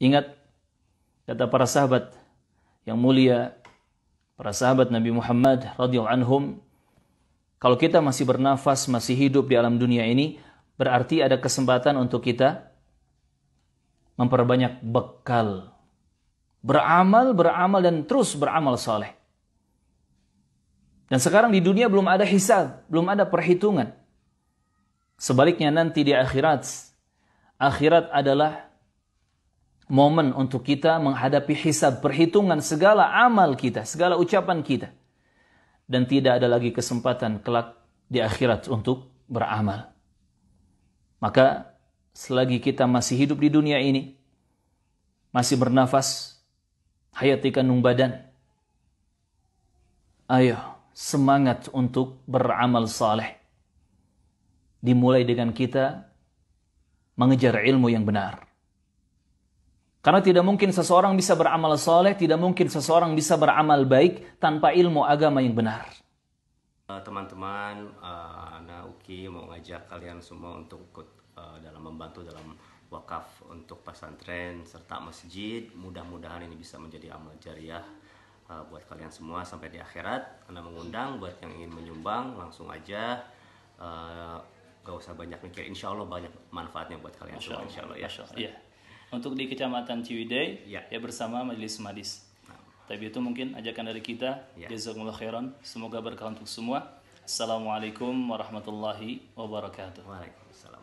Ingat kata para sahabat yang mulia, para sahabat Nabi Muhammad radhiyallahu anhum, kalau kita masih bernafas, masih hidup di alam dunia ini, berarti ada kesempatan untuk kita memperbanyak bekal. Beramal, beramal, dan terus beramal soleh. Dan sekarang di dunia belum ada hisab, belum ada perhitungan. Sebaliknya nanti di akhirat, akhirat adalah momen untuk kita menghadapi hisab, perhitungan segala amal kita, segala ucapan kita. Dan tidak ada lagi kesempatan kelak di akhirat untuk beramal. Maka selagi kita masih hidup di dunia ini, masih bernafas, hayati kandung badan, ayo semangat untuk beramal saleh. Dimulai dengan kita mengejar ilmu yang benar karena tidak mungkin seseorang bisa beramal soleh, tidak mungkin seseorang bisa beramal baik tanpa ilmu agama yang benar. Eh, teman-teman, uh, Ana Uki mau ngajak kalian semua untuk ikut uh, dalam membantu dalam wakaf untuk pesantren serta masjid. Mudah-mudahan ini bisa menjadi amal jariah uh, buat kalian semua sampai di akhirat. Ana mengundang buat yang ingin menyumbang langsung aja. Uh, gak usah banyak mikir, insya Allah banyak manfaatnya buat kalian semua. Insya Allah ya. Insya Allah. Yeah untuk di Kecamatan Ciwidey ya, ya bersama Majelis Madis. Nah. Tapi itu mungkin ajakan dari kita. Ya. Jazakumullah khairan. Semoga berkah untuk semua. Assalamualaikum warahmatullahi wabarakatuh. Waalaikumsalam.